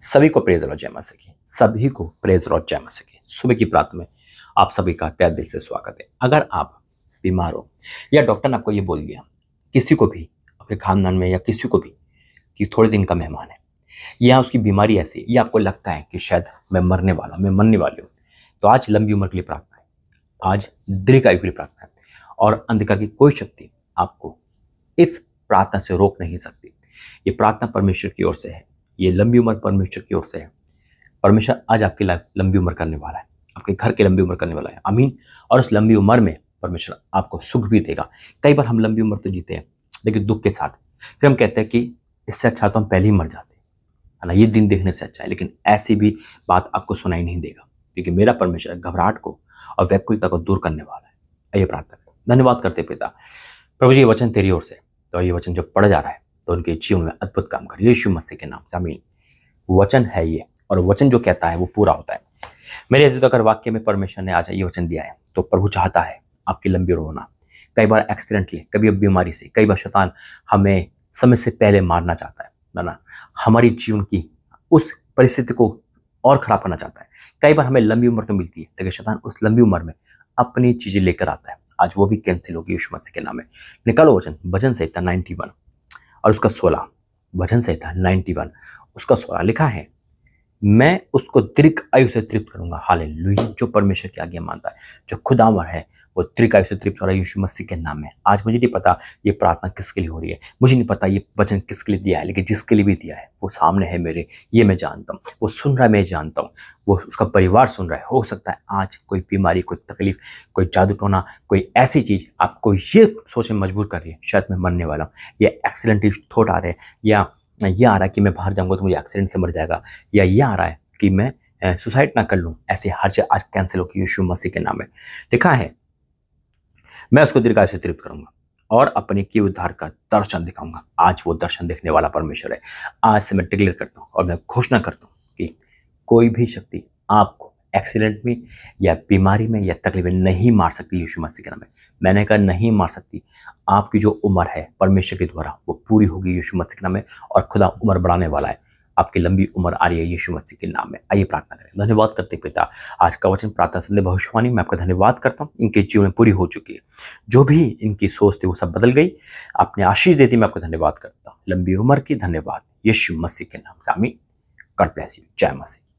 सभी को प्रेज रोज जय मा सभी को प्रेज रोज जय मा सुबह की प्रात में आप सभी का तय दिल से स्वागत है अगर आप बीमार हो या डॉक्टर ने आपको ये बोल दिया किसी को भी अपने खानदान में या किसी को भी कि थोड़े दिन का मेहमान है या उसकी बीमारी ऐसी या आपको लगता है कि शायद मैं मरने वाला मैं मरने वाली हूँ तो आज लंबी उम्र के लिए प्रार्थना है आज दीर्घ आयु के लिए प्रार्थना है और अंधकार की कोई शक्ति आपको इस प्रार्थना से रोक नहीं सकती ये प्रार्थना परमेश्वर की ओर से है ये लंबी उम्र परमेश्वर की ओर से है परमेश्वर आज आपकी लाइफ लंबी उम्र करने वाला है आपके घर की लंबी उम्र करने वाला है अमीन और उस लंबी उम्र में परमेश्वर आपको सुख भी देगा कई बार हम लंबी उम्र तो जीते हैं लेकिन दुख के साथ फिर हम कहते हैं कि इससे अच्छा तो हम पहले ही मर जाते है ना ये दिन देखने से अच्छा है लेकिन ऐसी भी बात आपको सुनाई नहीं देगा क्योंकि मेरा परमेश्वर घबराहट को और व्यक्तिता को दूर करने वाला है आइए प्रार्थना धन्यवाद करते पिता प्रभु जी ये वचन तेरी ओर से तो ये वचन जो पढ़ जा रहा है और उनके जीवन में अद्भुत काम कर यीशु मसीह के नाम से अमीन वचन है ये और वचन जो कहता है वो पूरा होता है मेरे अजीत अगर वाक्य में परमेश्वर ने आज ये वचन दिया है तो प्रभु चाहता है आपकी लंबी रोना कई बार एक्सीडेंटली कभी बीमारी से कई बार शैतान हमें समय से पहले मारना चाहता है ना ना हमारी जीवन की उस परिस्थिति को और ख़राब करना चाहता है कई बार हमें लंबी उम्र तो मिलती है लेकिन शैतान उस लंबी उम्र में अपनी चीज़ें लेकर आता है आज वो भी कैंसिल होगी यीशु मसीह के नाम में निकालो वचन भजन संहिता नाइन्टी वन और उसका सोलह भजन संहिता नाइन्टी वन उसका सोलह लिखा है मैं उसको दीर्घ आयु से तृप्त करूंगा हाल जो परमेश्वर की आज्ञा मानता है जो खुदावर है वो त्रिका तृप्त हो रहा है यीशु मसीह के नाम में आज मुझे नहीं पता ये प्रार्थना किसके लिए हो रही है मुझे नहीं पता ये वचन किसके लिए दिया है लेकिन जिसके लिए भी दिया है वो सामने है मेरे ये मैं जानता हूँ वो सुन रहा है मैं जानता हूँ वो उसका परिवार सुन रहा है हो सकता है आज कोई बीमारी कोई तकलीफ कोई जादू टोना कोई ऐसी चीज़ आपको ये सोचने मजबूर कर रही है शायद मैं मरने वाला हूँ या एक्सीडेंट थॉट आ रहे हैं या ये आ रहा है कि मैं बाहर जाऊँगा तो मुझे एक्सीडेंट से मर जाएगा या ये आ रहा है कि मैं सुसाइड ना कर लूँ ऐसे हर चीज़ आज कैंसिल होगी यीशु मसीह के नाम में लिखा है मैं उसको दीर्घा से तृप्त करूंगा और अपने के उद्धार का दर्शन दिखाऊंगा आज वो दर्शन देखने वाला परमेश्वर है आज से मैं डिक्लेयर करता हूँ और मैं घोषणा करता हूँ कि कोई भी शक्ति आपको एक्सीडेंट में या बीमारी में या तकलीफ में नहीं मार सकती यीशु मसीह के नाम में मैंने कहा नहीं मार सकती आपकी जो उम्र है परमेश्वर के द्वारा वो पूरी होगी यीशु मसीह के नाम में और खुदा उम्र बढ़ाने वाला है आपकी लंबी उम्र आ रही है यीशु मसीह के नाम में आइए प्रार्थना करें धन्यवाद करते पिता आज का वचन प्रार्थना संदेह भविष्यवाणी में आपका धन्यवाद करता हूँ इनके जीवन पूरी हो चुकी है जो भी इनकी सोच थी वो सब बदल गई आपने आशीष देती मैं आपका धन्यवाद करता हूँ लंबी उम्र की धन्यवाद यीशु मसीह के नाम से आमी गॉड यू जय मसीह